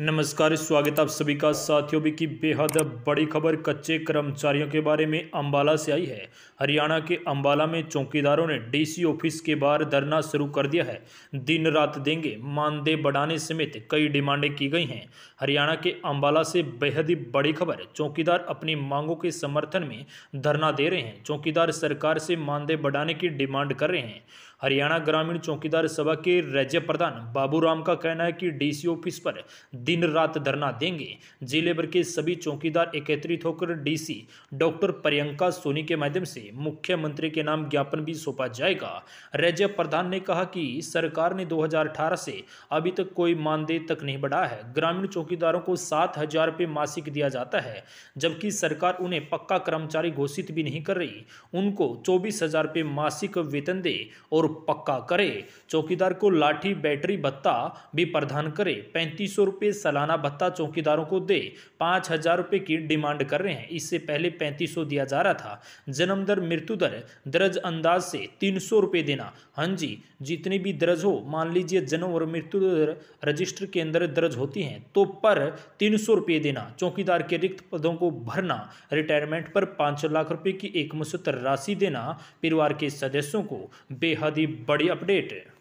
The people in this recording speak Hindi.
नमस्कार स्वागत आप सभी का साथियों भी की बेहद बड़ी खबर कच्चे कर्मचारियों के बारे में अंबाला से आई है हरियाणा के अंबाला में चौकीदारों ने डीसी ऑफिस के बाहर धरना शुरू कर दिया है दिन रात देंगे मानदेय बढ़ाने समेत कई डिमांडें की गई हैं हरियाणा के अंबाला से बेहद ही बड़ी खबर चौकीदार अपनी मांगों के समर्थन में धरना दे रहे हैं चौकीदार सरकार से मानदेय बढ़ाने की डिमांड कर रहे हैं हरियाणा ग्रामीण चौकीदार सभा के राज्य प्रधान बाबूराम का कहना है कि डीसी ऑफिस पर दिन रात धरना देंगे जिले भर के सभी चौकीदार एकत्रित होकर डीसी डॉक्टर प्रियंका सोनी के माध्यम से मुख्यमंत्री के नाम ज्ञापन भी सौंपा जाएगा राज्य प्रधान ने कहा कि सरकार ने 2018 से अभी तक कोई मानदेय तक नहीं बढ़ा है ग्रामीण चौकीदारों को सात हजार मासिक दिया जाता है जबकि सरकार उन्हें पक्का कर्मचारी घोषित भी नहीं कर रही उनको चौबीस हजार रुपये मासिक वेतन दे और पक्का करे चौकीदार को लाठी बैटरी भत्ता भी प्रदान करे पैंतीस सौ रुपये सालाना भत्ता चौकीदारों को दे पाँच हजार रुपये की डिमांड कर रहे हैं इससे पहले पैंतीस सौ दिया जा रहा था जन्म दर मृत्यु दर दर्ज अंदाज से तीन सौ रुपये देना हाँ जी जितनी भी दर्ज हो मान लीजिए जन्म और मृत्यु दर रजिस्टर के अंदर दर्ज होती हैं तो पर तीन सौ रुपये देना चौकीदार के रिक्त पदों को भरना रिटायरमेंट पर पाँच लाख रुपये की एकमुश्त राशि देना परिवार के सदस्यों को बेहद बड़ी अपडेट है